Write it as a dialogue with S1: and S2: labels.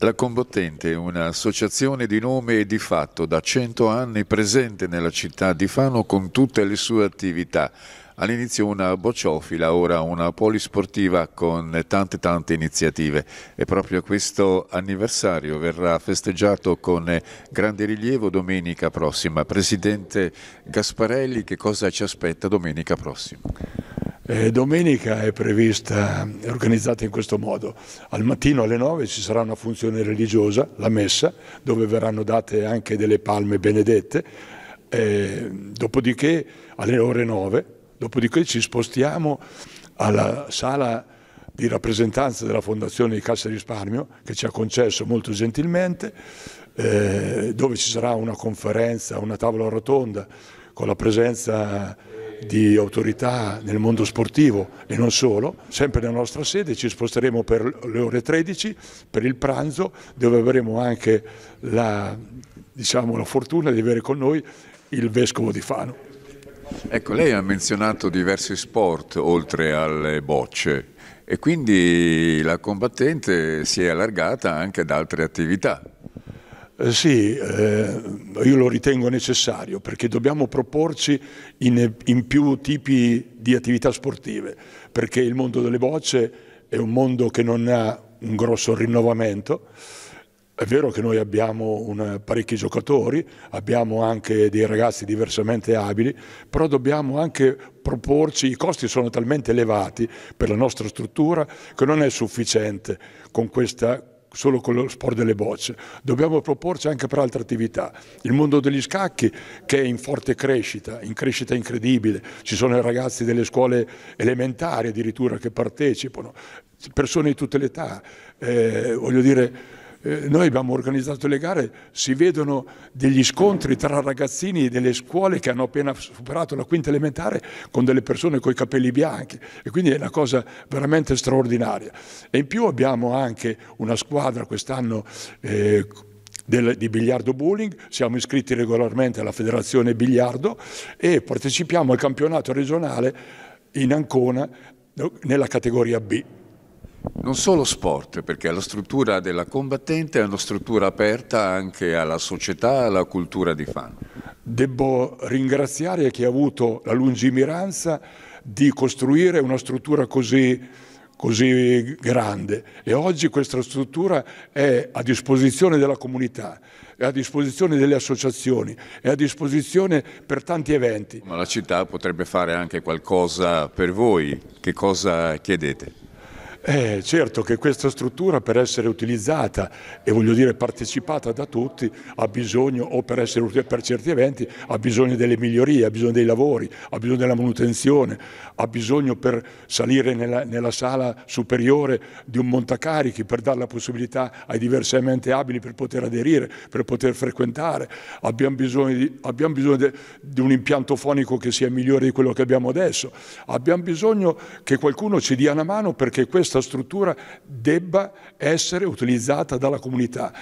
S1: La combattente, un'associazione di nome e di fatto da 100 anni presente nella città di Fano con tutte le sue attività. All'inizio una bocciofila, ora una polisportiva con tante tante iniziative e proprio questo anniversario verrà festeggiato con grande rilievo domenica prossima. Presidente Gasparelli, che cosa ci aspetta domenica prossima?
S2: Eh, domenica è prevista, è organizzata in questo modo, al mattino alle 9 ci sarà una funzione religiosa, la messa, dove verranno date anche delle palme benedette, eh, dopodiché alle ore 9, dopodiché ci spostiamo alla sala di rappresentanza della Fondazione di Cassa Risparmio che ci ha concesso molto gentilmente, eh, dove ci sarà una conferenza, una tavola rotonda con la presenza di autorità nel mondo sportivo e non solo, sempre nella nostra sede, ci sposteremo per le ore 13 per il pranzo dove avremo anche la, diciamo, la fortuna di avere con noi il Vescovo di Fano.
S1: Ecco, lei ha menzionato diversi sport oltre alle bocce e quindi la combattente si è allargata anche ad altre attività. Eh,
S2: sì, eh, io lo ritengo necessario perché dobbiamo proporci in, in, più tipi di attività sportive, perché il mondo delle bocce è un mondo che non ha un grosso rinnovamento. È vero che noi abbiamo un, parecchi giocatori, abbiamo anche dei ragazzi diversamente abili, però dobbiamo anche proporci, i costi sono talmente elevati per la nostra struttura che non è sufficiente con questa solo con lo sport delle bocce, dobbiamo proporci anche per altre attività. Il mondo degli scacchi che è in forte crescita, in crescita incredibile, ci sono i ragazzi delle scuole elementari addirittura che partecipano, persone di tutte le età, eh, voglio dire eh, noi abbiamo organizzato le gare, si vedono degli scontri tra ragazzini delle scuole che hanno appena superato la quinta elementare con delle persone con i capelli bianchi e quindi è una cosa veramente straordinaria. E in più abbiamo anche una squadra quest'anno eh, di biliardo bowling, siamo iscritti regolarmente alla federazione biliardo e partecipiamo al campionato regionale in Ancona nella categoria
S1: B non solo sport, perché la struttura della combattente è una struttura aperta anche alla società, alla cultura di fan.
S2: Devo ringraziare chi ha avuto la lungimiranza di costruire una struttura così, così grande e oggi questa struttura è a disposizione della comunità è a disposizione delle associazioni, è a disposizione per tanti eventi.
S1: Ma la città potrebbe fare anche qualcosa per voi, che cosa chiedete?
S2: Eh, certo che questa struttura per essere utilizzata e voglio dire partecipata da tutti ha bisogno, o per essere utile per certi eventi, ha bisogno delle migliorie, ha bisogno dei lavori, ha bisogno della manutenzione, ha bisogno per salire nella, nella sala superiore di un montacarichi per dare la possibilità ai diversamente abili per poter aderire, per poter frequentare, abbiamo bisogno di, abbiamo bisogno de, di un impianto fonico che sia migliore di quello che abbiamo adesso, abbiamo bisogno che qualcuno ci dia una mano perché questa questa struttura debba essere utilizzata dalla comunità.